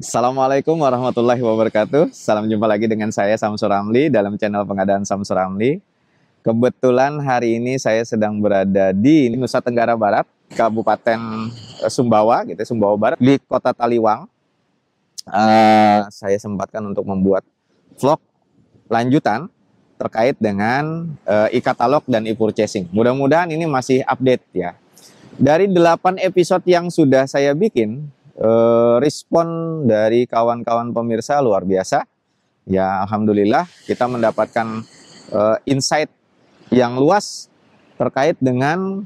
Assalamualaikum warahmatullahi wabarakatuh. Salam jumpa lagi dengan saya Samsur Ramli dalam channel pengadaan Samsur Ramli. Kebetulan hari ini saya sedang berada di Nusa Tenggara Barat, Kabupaten eh, Sumbawa, gitu, ya, Sumbawa Barat, di Kota Taliwang. Uh, saya sempatkan untuk membuat vlog lanjutan terkait dengan uh, e-katalog dan e-purchasing. Mudah-mudahan ini masih update ya. Dari 8 episode yang sudah saya bikin, Eh, respon dari kawan-kawan pemirsa luar biasa. Ya Alhamdulillah kita mendapatkan uh, insight yang luas terkait dengan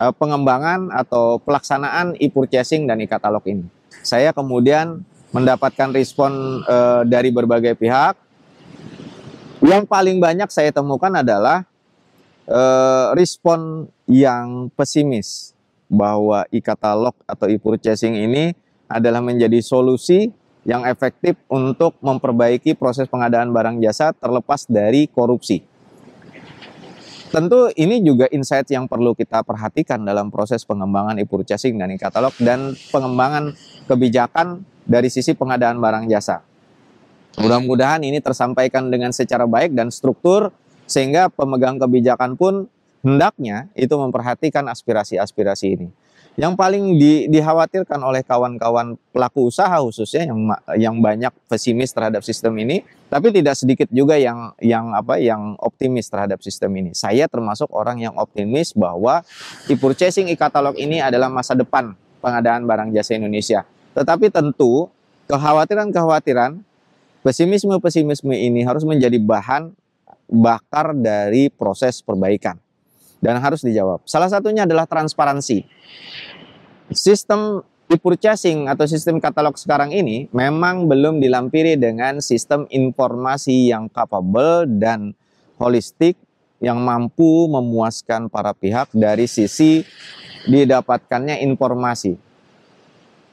uh, pengembangan atau pelaksanaan e-purchasing dan e-katalog ini. Saya kemudian mendapatkan respon uh, dari berbagai pihak. Yang paling banyak saya temukan adalah uh, respon yang pesimis bahwa e-katalog atau e-purchasing ini adalah menjadi solusi yang efektif untuk memperbaiki proses pengadaan barang jasa terlepas dari korupsi. Tentu ini juga insight yang perlu kita perhatikan dalam proses pengembangan e-purchasing dan e-katalog dan pengembangan kebijakan dari sisi pengadaan barang jasa. Mudah-mudahan ini tersampaikan dengan secara baik dan struktur sehingga pemegang kebijakan pun hendaknya itu memperhatikan aspirasi-aspirasi ini. Yang paling di, dikhawatirkan oleh kawan-kawan pelaku usaha khususnya yang yang banyak pesimis terhadap sistem ini, tapi tidak sedikit juga yang yang apa yang optimis terhadap sistem ini. Saya termasuk orang yang optimis bahwa e-purchasing e-katalog ini adalah masa depan pengadaan barang jasa Indonesia. Tetapi tentu kekhawatiran-kekhawatiran pesimisme-pesimisme ini harus menjadi bahan bakar dari proses perbaikan dan harus dijawab. Salah satunya adalah transparansi. Sistem e-purchasing atau sistem katalog sekarang ini memang belum dilampiri dengan sistem informasi yang capable dan holistik yang mampu memuaskan para pihak dari sisi didapatkannya informasi.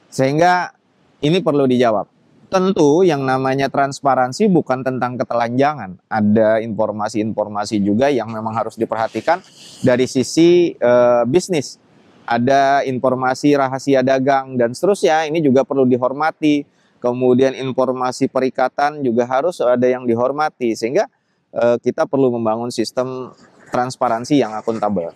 Sehingga ini perlu dijawab tentu yang namanya transparansi bukan tentang ketelanjangan. Ada informasi-informasi juga yang memang harus diperhatikan dari sisi uh, bisnis. Ada informasi rahasia dagang dan seterusnya ini juga perlu dihormati. Kemudian informasi perikatan juga harus ada yang dihormati sehingga uh, kita perlu membangun sistem transparansi yang akuntabel.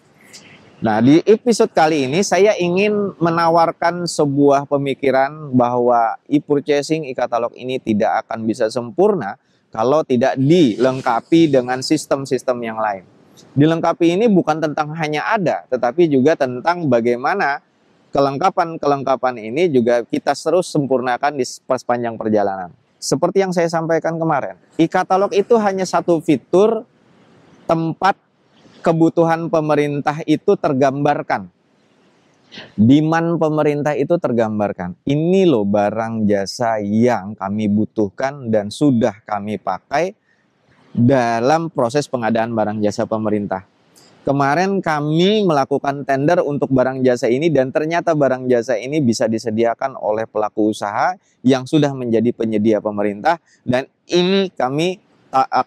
Nah, di episode kali ini saya ingin menawarkan sebuah pemikiran bahwa e-purchasing e-katalog ini tidak akan bisa sempurna kalau tidak dilengkapi dengan sistem-sistem yang lain. Dilengkapi ini bukan tentang hanya ada, tetapi juga tentang bagaimana kelengkapan-kelengkapan ini juga kita terus sempurnakan di sepanjang perjalanan. Seperti yang saya sampaikan kemarin, e-katalog itu hanya satu fitur tempat kebutuhan pemerintah itu tergambarkan. diman pemerintah itu tergambarkan. Ini loh barang jasa yang kami butuhkan dan sudah kami pakai dalam proses pengadaan barang jasa pemerintah. Kemarin kami melakukan tender untuk barang jasa ini dan ternyata barang jasa ini bisa disediakan oleh pelaku usaha yang sudah menjadi penyedia pemerintah dan ini kami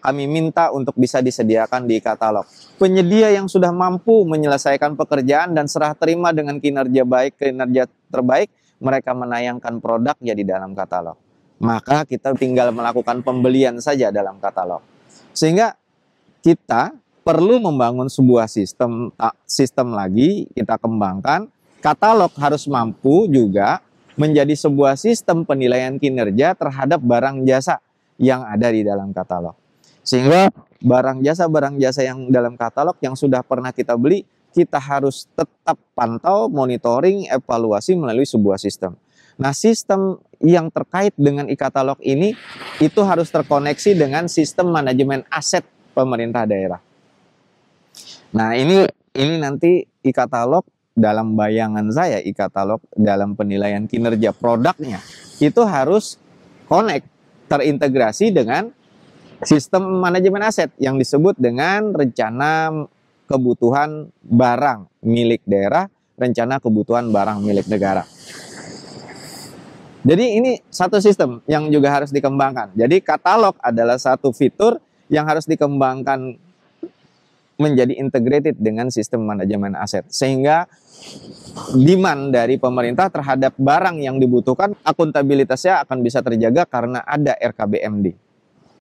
kami minta untuk bisa disediakan di katalog. Penyedia yang sudah mampu menyelesaikan pekerjaan dan serah terima dengan kinerja baik, kinerja terbaik, mereka menayangkan produknya di dalam katalog. Maka kita tinggal melakukan pembelian saja dalam katalog. Sehingga kita perlu membangun sebuah sistem sistem lagi kita kembangkan katalog harus mampu juga menjadi sebuah sistem penilaian kinerja terhadap barang jasa yang ada di dalam katalog. Sehingga barang jasa barang jasa yang dalam katalog yang sudah pernah kita beli kita harus tetap pantau, monitoring, evaluasi melalui sebuah sistem. Nah, sistem yang terkait dengan e-katalog ini itu harus terkoneksi dengan sistem manajemen aset pemerintah daerah. Nah, ini ini nanti e-katalog dalam bayangan saya e-katalog dalam penilaian kinerja produknya itu harus connect terintegrasi dengan sistem manajemen aset yang disebut dengan rencana kebutuhan barang milik daerah, rencana kebutuhan barang milik negara. Jadi ini satu sistem yang juga harus dikembangkan. Jadi katalog adalah satu fitur yang harus dikembangkan menjadi integrated dengan sistem manajemen aset sehingga demand dari pemerintah terhadap barang yang dibutuhkan, akuntabilitasnya akan bisa terjaga karena ada RKBMD.